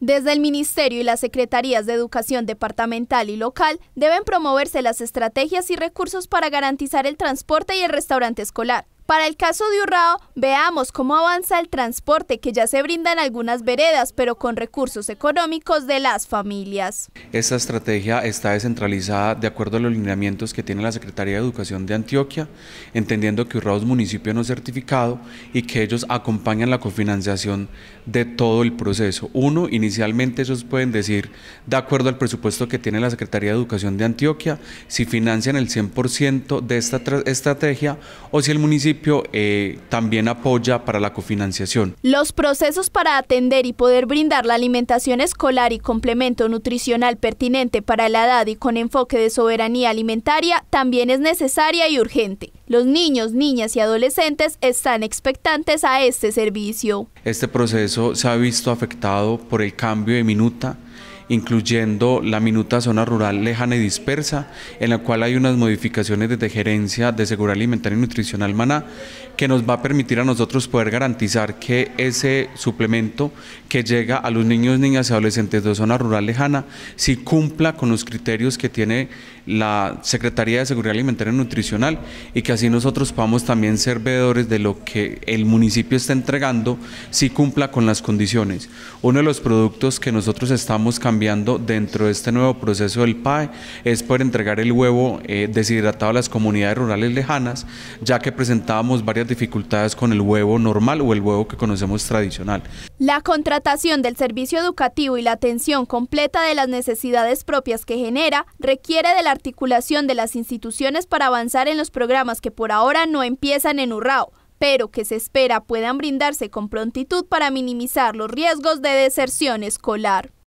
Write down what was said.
Desde el Ministerio y las Secretarías de Educación Departamental y Local deben promoverse las estrategias y recursos para garantizar el transporte y el restaurante escolar, para el caso de Urrao, veamos cómo avanza el transporte que ya se brinda en algunas veredas, pero con recursos económicos de las familias. Esta estrategia está descentralizada de acuerdo a los lineamientos que tiene la Secretaría de Educación de Antioquia, entendiendo que Urrao es municipio no certificado y que ellos acompañan la cofinanciación de todo el proceso. Uno, inicialmente ellos pueden decir, de acuerdo al presupuesto que tiene la Secretaría de Educación de Antioquia, si financian el 100% de esta estrategia o si el municipio eh, también apoya para la cofinanciación. Los procesos para atender y poder brindar la alimentación escolar y complemento nutricional pertinente para la edad y con enfoque de soberanía alimentaria también es necesaria y urgente. Los niños, niñas y adolescentes están expectantes a este servicio. Este proceso se ha visto afectado por el cambio de minuta incluyendo la minuta zona rural lejana y dispersa, en la cual hay unas modificaciones desde gerencia de seguridad alimentaria y nutricional maná, que nos va a permitir a nosotros poder garantizar que ese suplemento que llega a los niños, niñas y adolescentes de zona rural lejana, si cumpla con los criterios que tiene la Secretaría de Seguridad Alimentaria y Nutricional y que así nosotros podamos también ser veedores de lo que el municipio está entregando, si cumpla con las condiciones. Uno de los productos que nosotros estamos cambiando dentro de este nuevo proceso del PAE es poder entregar el huevo eh, deshidratado a las comunidades rurales lejanas, ya que presentábamos varias dificultades con el huevo normal o el huevo que conocemos tradicional. La contratación del servicio educativo y la atención completa de las necesidades propias que genera requiere de la articulación de las instituciones para avanzar en los programas que por ahora no empiezan en Urrao, pero que se espera puedan brindarse con prontitud para minimizar los riesgos de deserción escolar.